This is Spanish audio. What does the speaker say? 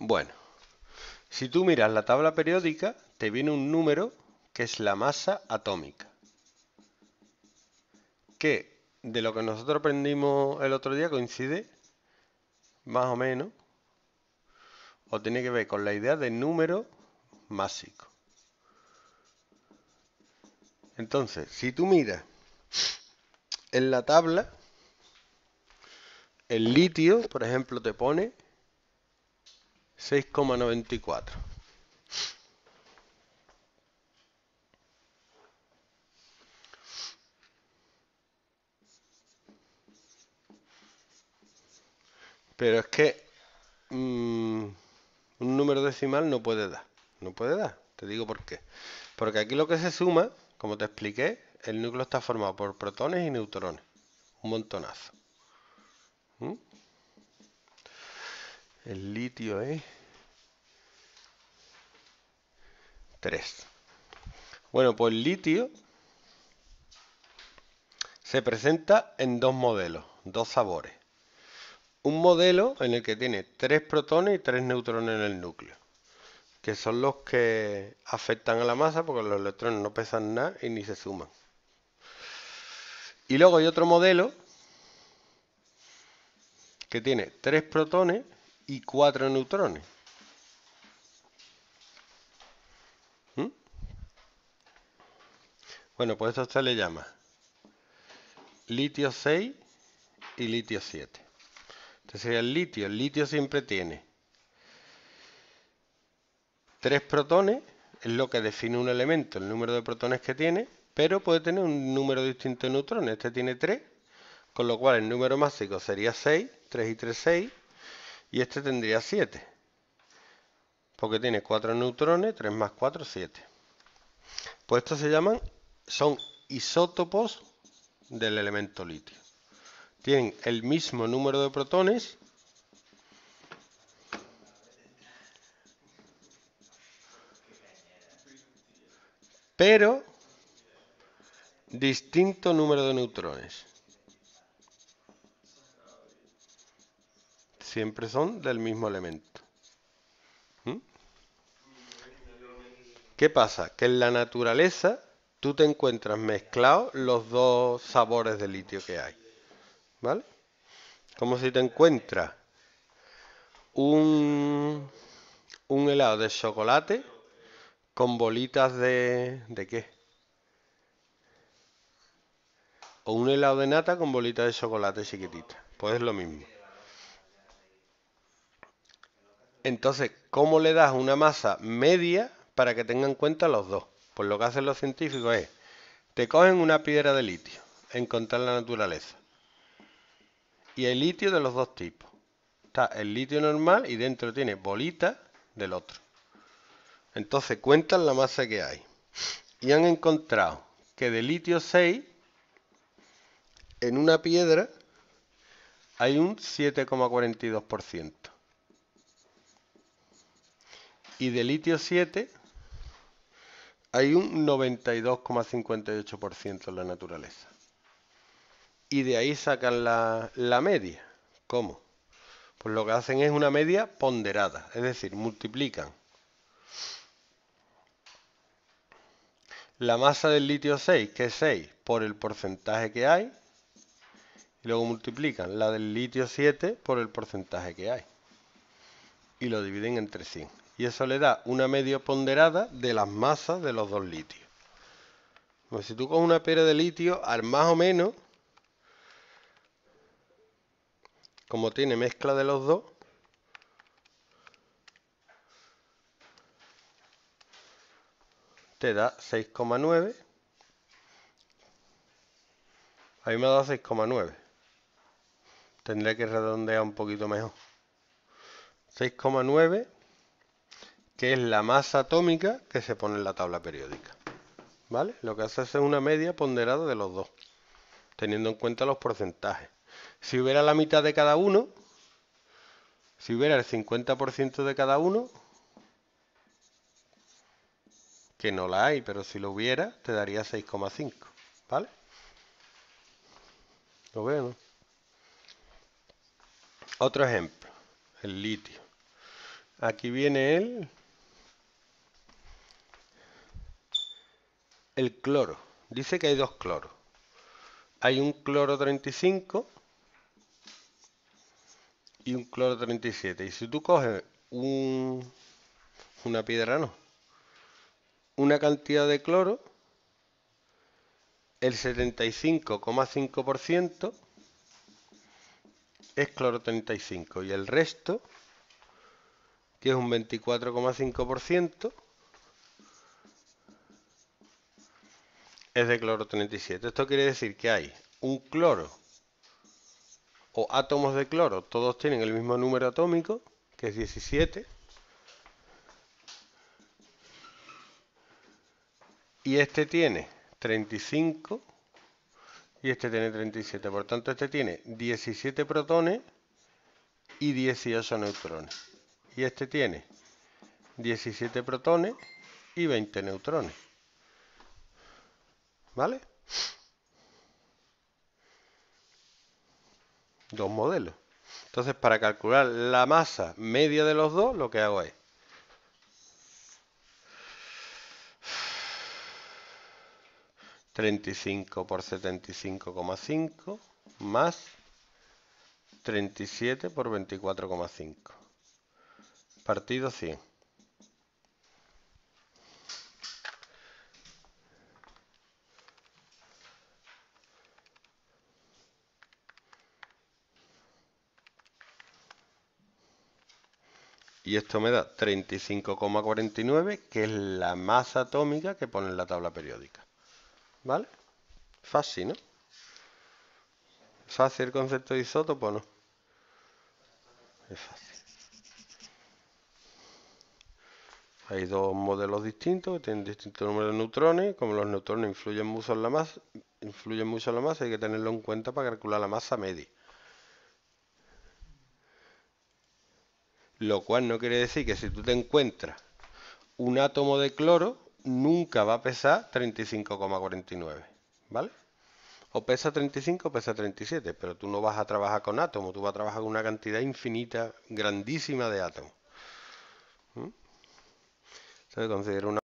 Bueno, si tú miras la tabla periódica, te viene un número que es la masa atómica. Que de lo que nosotros aprendimos el otro día coincide, más o menos, o tiene que ver con la idea de número másico. Entonces, si tú miras en la tabla, el litio, por ejemplo, te pone 6,94. Pero es que mm, un número decimal no puede dar. No puede dar. Te digo por qué. Porque aquí lo que se suma, como te expliqué, el núcleo está formado por protones y neutrones. Un montonazo. ¿Mm? El litio es 3. Bueno, pues el litio se presenta en dos modelos, dos sabores. Un modelo en el que tiene tres protones y tres neutrones en el núcleo, que son los que afectan a la masa porque los electrones no pesan nada y ni se suman. Y luego hay otro modelo que tiene tres protones y 4 neutrones. ¿Mm? Bueno, pues esto se le llama litio 6 y litio 7. entonces sería el litio. El litio siempre tiene 3 protones, es lo que define un elemento, el número de protones que tiene, pero puede tener un número distinto de neutrones. Este tiene 3, con lo cual el número másico sería 6, 3 y 3, 6 y este tendría 7 porque tiene 4 neutrones, 3 más 4, 7 pues estos se llaman, son isótopos del elemento litio tienen el mismo número de protones pero distinto número de neutrones siempre son del mismo elemento. ¿Mm? ¿Qué pasa? Que en la naturaleza tú te encuentras mezclado los dos sabores de litio que hay. ¿Vale? Como si te encuentras un, un helado de chocolate con bolitas de... ¿De qué? O un helado de nata con bolitas de chocolate chiquitita, Pues es lo mismo. Entonces, ¿cómo le das una masa media para que tengan en cuenta los dos? Pues lo que hacen los científicos es, te cogen una piedra de litio, encontrar la naturaleza. Y el litio de los dos tipos. Está el litio normal y dentro tiene bolita del otro. Entonces cuentan la masa que hay. Y han encontrado que de litio 6, en una piedra, hay un 7,42% y de litio 7 hay un 92,58% en la naturaleza. Y de ahí sacan la, media. ¿Cómo? Pues lo que hacen es una media ponderada, es decir, multiplican la masa del litio 6, que es 6, por el porcentaje que hay, y luego multiplican la del litio 7 por el porcentaje que hay, y lo dividen entre 100 y eso le da una media ponderada de las masas de los dos litios. si tú coges una pera de litio, al más o menos, como tiene mezcla de los dos, te da 6,9. A mí me da 6,9. Tendré que redondear un poquito mejor. 6,9 que es la masa atómica que se pone en la tabla periódica. ¿Vale? Lo que hace es una media ponderada de los dos, teniendo en cuenta los porcentajes. Si hubiera la mitad de cada uno, si hubiera el 50% de cada uno, que no la hay, pero si lo hubiera, te daría 6,5. ¿Vale? Lo veo, ¿no? Otro ejemplo, el litio. Aquí viene el el cloro. Dice que hay dos cloros. Hay un cloro 35 y un cloro 37. Y si tú coges una piedra, no, una cantidad de cloro, el 75,5% es cloro 35 y el resto, que es un 24,5%, es de cloro 37. Esto quiere decir que hay un cloro o átomos de cloro, todos tienen el mismo número atómico, que es 17. Y este tiene 35 y este tiene 37. Por tanto, este tiene 17 protones y 18 neutrones. Y este tiene 17 protones y 20 neutrones. ¿Vale? Dos modelos. Entonces, para calcular la masa media de los dos, lo que hago es ...35 por 75,5... ...más... ...37 por 24,5... ...partido 100... Y esto me da 35,49, que es la masa atómica que pone en la tabla periódica. ¿Vale? Fácil, ¿no? ¿Fácil el concepto de isótopo no? Es fácil. Hay dos modelos distintos que tienen distintos números de neutrones. Como los neutrones influyen mucho en la masa, influyen mucho en la masa hay que tenerlo en cuenta para calcular la masa media. Lo cual no quiere decir que si tú te encuentras un átomo de cloro, nunca va a pesar 35,49, ¿vale? O pesa 35 o pesa 37, pero tú no vas a trabajar con átomos, tú vas a trabajar con una cantidad infinita, grandísima de átomos. ¿Mm? Se considera una